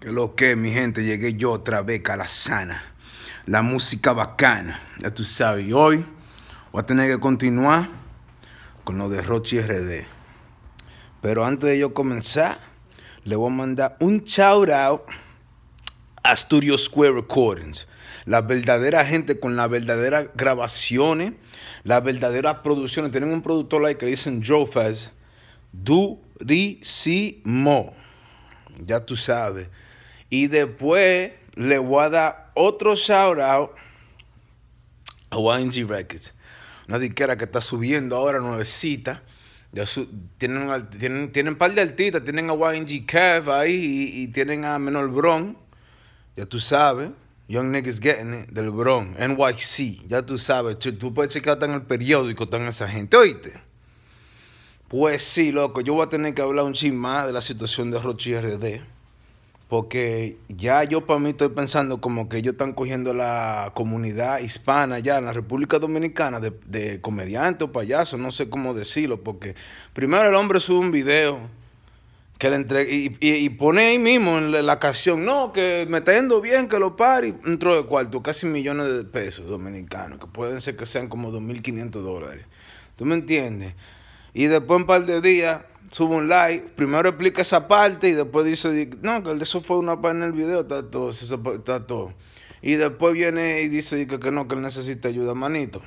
Que lo que, mi gente, llegué yo otra vez a la sana. La música bacana, ya tú sabes. hoy voy a tener que continuar con lo de Rochi RD. Pero antes de yo comenzar, le voy a mandar un shout out a Studio Square Recordings. La verdadera gente con las verdaderas grabaciones, las verdaderas producciones. Tienen un productor like que dicen Joe Faz, mo Ya tú sabes. Y después le voy a dar otro shout out a YNG Records. Una disquera que está subiendo ahora nuevecita. Ya tienen, tienen, tienen, un par de artistas, tienen a YNG Kev ahí y, tienen a Menor Bron. Ya tú sabes. Young Niggas Getting It, del Bron, NYC. Ya tú sabes, tú puedes checar en el periódico, tan esa gente, oíste. Pues sí, loco, yo voy a tener que hablar un ching más de la situación de Rochi RD. Porque ya yo para mí estoy pensando como que ellos están cogiendo la comunidad hispana ya en la República Dominicana de, de comediantes o payasos, no sé cómo decirlo, porque primero el hombre sube un video que le y, pone ahí mismo en la, canción, no, que me está bien, que lo pare, dentro de cuarto, casi millones de pesos dominicanos, que pueden ser que sean como 2.500 dólares. ¿Tú me entiendes? Y después un par de días sube un like, primero explica esa parte y después dice, no, que eso fue una parte en el video, está todo, está todo. Y después viene y dice que, no, que él necesita ayuda, manito.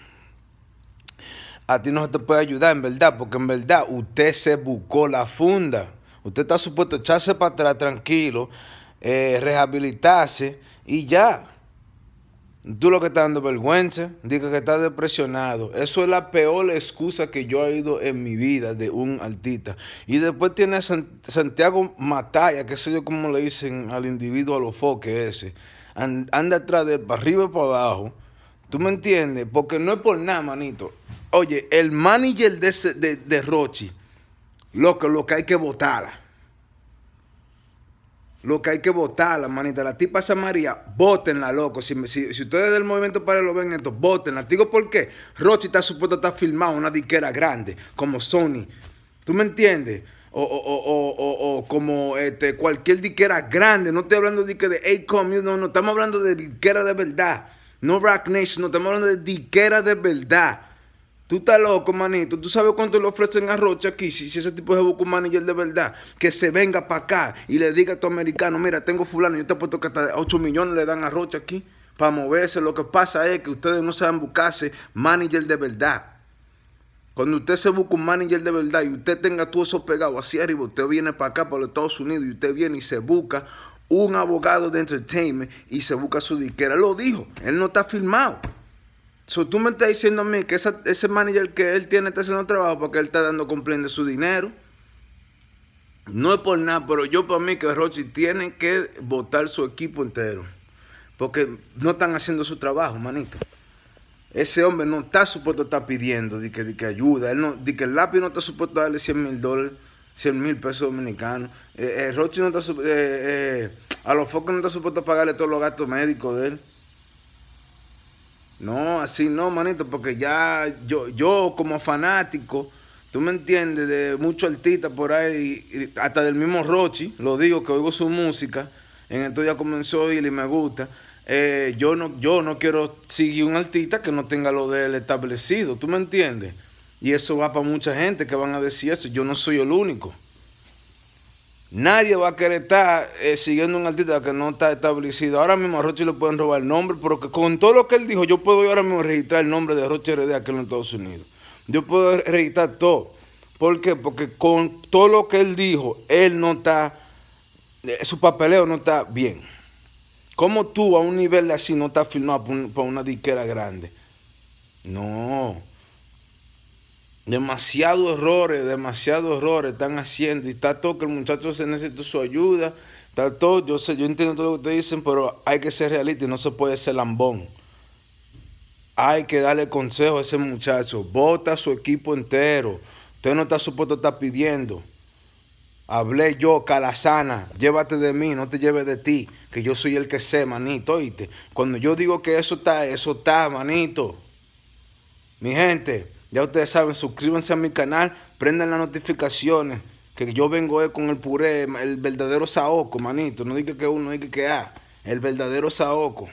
A ti no se te puede ayudar, en verdad, porque en verdad usted se buscó la funda. Usted está supuesto echarse para atrás tranquilo, eh, rehabilitarse y ya. Tú lo que estás dando vergüenza, diga que estás depresionado. Eso es la peor excusa que yo he oído en mi vida de un artista. Y después tiene Santiago Mataya, que sé yo cómo le dicen al individuo a los foques ese. Anda atrás de para arriba y para abajo. ¿Tú me entiendes? Porque no es por nada, manito. Oye, el manager de, de, de Rochi, lo que hay que votar lo que hay que votar, la manita. La tipa San María, votenla loco. Si, ustedes del movimiento para lo ven esto, votenla. Digo por qué. Rochi está supuesto estar filmado una diquera grande, como Sony. ¿Tú me entiendes? O, como este, cualquier diquera grande. No estoy hablando de que de Acom, no, no. Estamos hablando de diquera de verdad. No Rock Nation, no. Estamos hablando de diquera de verdad. Tú estás loco, manito. ¿Tú sabes cuánto le ofrecen a Rocha aquí? Si, ese tipo es un manager de verdad, que se venga para acá y le diga a tu americano, mira, tengo fulano, yo te puedo que hasta 8 millones le dan arrocha aquí para moverse. Lo que pasa es que ustedes no saben buscarse manager de verdad. Cuando usted se busca un manager de verdad y usted tenga todo eso pegado hacia arriba, usted viene para acá, para los Estados Unidos, y usted viene y se busca un abogado de entertainment y se busca su disquera. Lo dijo, él no está firmado. Si tú me estás diciendo a mí que ese manager que él tiene está haciendo trabajo porque él está dando cumpliendo su dinero. No es por nada, pero yo para mí que Rochi tiene que votar su equipo entero. Porque no están haciendo su trabajo, manito. Ese hombre no está supuesto a estar pidiendo de que, ayuda. Él no, de que el lápiz no está supuesto a darle 100 mil dólares, 100 mil pesos dominicanos. Eh, eh no está eh, eh, a los focos no está supuesto a pagarle todos los gastos médicos de él. No, así no, manito, porque ya yo, yo como fanático, tú me entiendes, de muchos artistas por ahí, hasta del mismo Rochi, lo digo, que oigo su música, en esto ya comenzó y me gusta. Eh, yo, no, yo no quiero seguir un artista que no tenga lo del establecido, ¿tú me entiendes? Y eso va para mucha gente que van a decir eso, yo no soy el único. Nadie va a querer estar eh, siguiendo un artista que no está establecido. Ahora mismo a Roche le pueden robar el nombre, porque con todo lo que él dijo, yo puedo ahora mismo registrar el nombre de Roche RD aquí en los Estados Unidos. Yo puedo registrar todo. ¿Por qué? Porque con todo lo que él dijo, él no está, eh, su papeleo no está bien. ¿Cómo tú a un nivel así no estás firmado para una disquera grande? No demasiados errores, demasiados errores están haciendo y está todo que el muchacho se necesita su ayuda, está todo, yo sé, yo entiendo todo lo que te dicen, pero hay que ser realista y no se puede ser lambón. Hay que darle consejo a ese muchacho, ...bota a su equipo entero. Usted no está supuesto a estar pidiendo. Hablé yo, Calazana, llévate de mí, no te lleves de ti, que yo soy el que sé, manito, oíste. Cuando yo digo que eso está, eso está, manito. Mi gente, ya ustedes saben, suscríbanse a mi canal, prendan las notificaciones. Que yo vengo con el puré, el verdadero saoco, manito. No diga que uno, no diga que a, ah, el verdadero saoco.